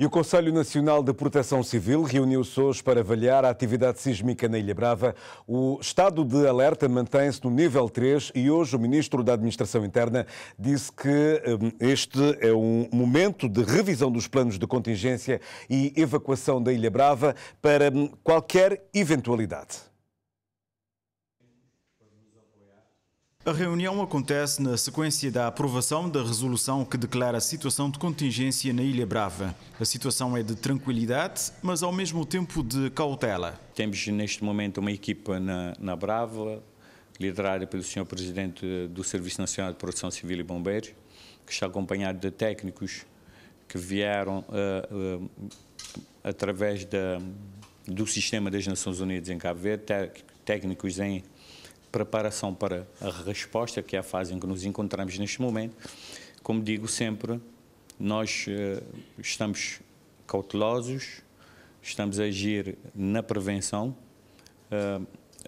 E o Conselho Nacional de Proteção Civil reuniu-se hoje para avaliar a atividade sísmica na Ilha Brava. O estado de alerta mantém-se no nível 3 e hoje o Ministro da Administração Interna disse que hum, este é um momento de revisão dos planos de contingência e evacuação da Ilha Brava para hum, qualquer eventualidade. A reunião acontece na sequência da aprovação da resolução que declara a situação de contingência na Ilha Brava. A situação é de tranquilidade, mas ao mesmo tempo de cautela. Temos neste momento uma equipa na, na Brava, liderada pelo Sr. Presidente do Serviço Nacional de Proteção Civil e Bombeiros, que está acompanhado de técnicos que vieram uh, uh, através da, do sistema das Nações Unidas em Cabo Verde, técnicos em preparação para a resposta, que é a fase em que nos encontramos neste momento. Como digo sempre, nós eh, estamos cautelosos, estamos a agir na prevenção. Eh,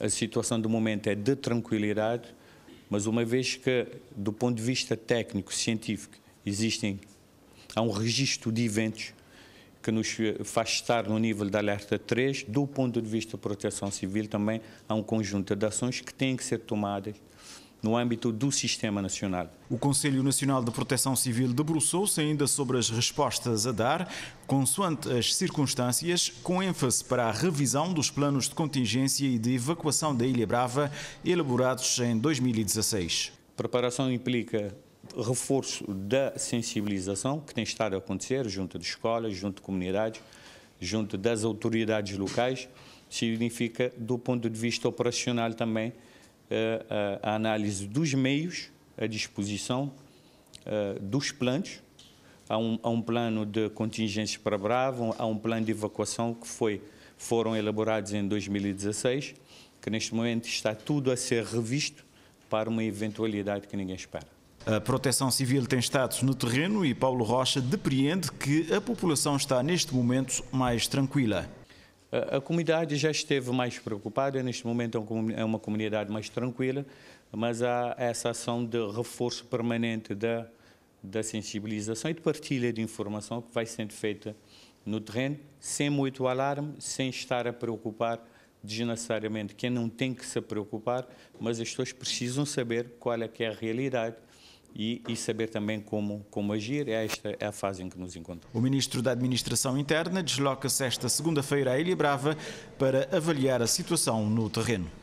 a situação do momento é de tranquilidade, mas uma vez que, do ponto de vista técnico, científico, existem, há um registro de eventos que nos faz estar no nível da alerta 3, do ponto de vista da proteção civil também há um conjunto de ações que têm que ser tomadas no âmbito do sistema nacional. O Conselho Nacional de Proteção Civil debruçou-se ainda sobre as respostas a dar, consoante as circunstâncias, com ênfase para a revisão dos planos de contingência e de evacuação da Ilha Brava, elaborados em 2016. Preparação implica reforço da sensibilização que tem estado a acontecer junto de escolas, junto de comunidades, junto das autoridades locais, significa, do ponto de vista operacional também, eh, a análise dos meios à disposição eh, dos planos. Há um, há um plano de contingência para Bravo, há um plano de evacuação que foi, foram elaborados em 2016, que neste momento está tudo a ser revisto para uma eventualidade que ninguém espera. A Proteção Civil tem status no terreno e Paulo Rocha depreende que a população está neste momento mais tranquila. A comunidade já esteve mais preocupada, neste momento é, é uma comunidade mais tranquila, mas há essa ação de reforço permanente da, da sensibilização e de partilha de informação que vai sendo feita no terreno, sem muito alarme, sem estar a preocupar desnecessariamente quem não tem que se preocupar, mas as pessoas precisam saber qual é que é a realidade e, e, saber também como, como agir. É esta é a fase em que nos encontramos. O Ministro da Administração Interna desloca-se esta segunda-feira à Ilha Brava para avaliar a situação no terreno.